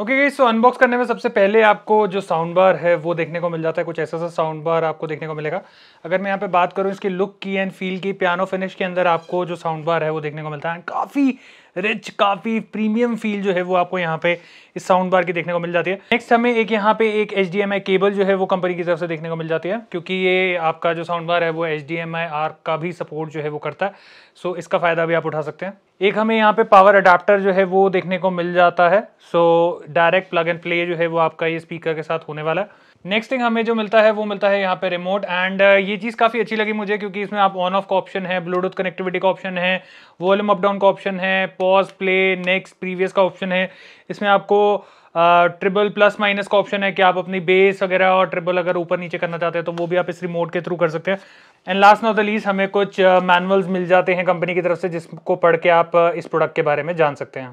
okay गई सो unbox करने में सबसे पहले आपको जो साउंड बार है वो देखने को मिल जाता है कुछ ऐसा सा साउंड बार आपको देखने को मिलेगा अगर मैं यहाँ पे बात करूँ इसकी लुक की एंड फील की पियानो फिनिश के अंदर आपको जो साउंड बार है वो देखने को मिलता है काफ़ी रिच काफ़ी प्रीमियम फील जो है वो आपको यहाँ पे इस साउंड बार की देखने को मिल जाती है नेक्स्ट हमें एक यहाँ पे एक एच केबल जो है वो कंपनी की तरफ से देखने को मिल जाती है क्योंकि ये आपका जो साउंड बार है वो एच आर का भी सपोर्ट जो है वो करता है सो so, इसका फ़ायदा भी आप उठा सकते हैं एक हमें यहाँ पे पावर अडाप्टर जो है वो देखने को मिल जाता है so direct plug and play जो है वो आपका ये स्पीकर के साथ होने वाला है नेक्स्ट थिंग हमें जो मिलता है वो मिलता है यहाँ पे रिमोट एंड uh, ये चीज़ काफ़ी अच्छी लगी मुझे क्योंकि इसमें आप ऑन ऑफ का ऑप्शन है ब्लूटूथ कनेक्टिविटी का ऑप्शन है वॉल्यूम अप डाउन का ऑप्शन है पॉज प्ले नेक्स्ट प्रीवियस का ऑप्शन है इसमें आपको ट्रिपल प्लस माइनस का ऑप्शन है कि आप अपनी बेस वगैरह और ट्रिपल अगर ऊपर नीचे करना चाहते हैं तो वो भी आप इस रिमोट के थ्रू कर सकते हैं and last not the least हमें कुछ मैनुअल्स uh, मिल जाते हैं कंपनी की तरफ से जिसको पढ़ के आप uh, इस प्रोडक्ट के बारे में जान सकते हैं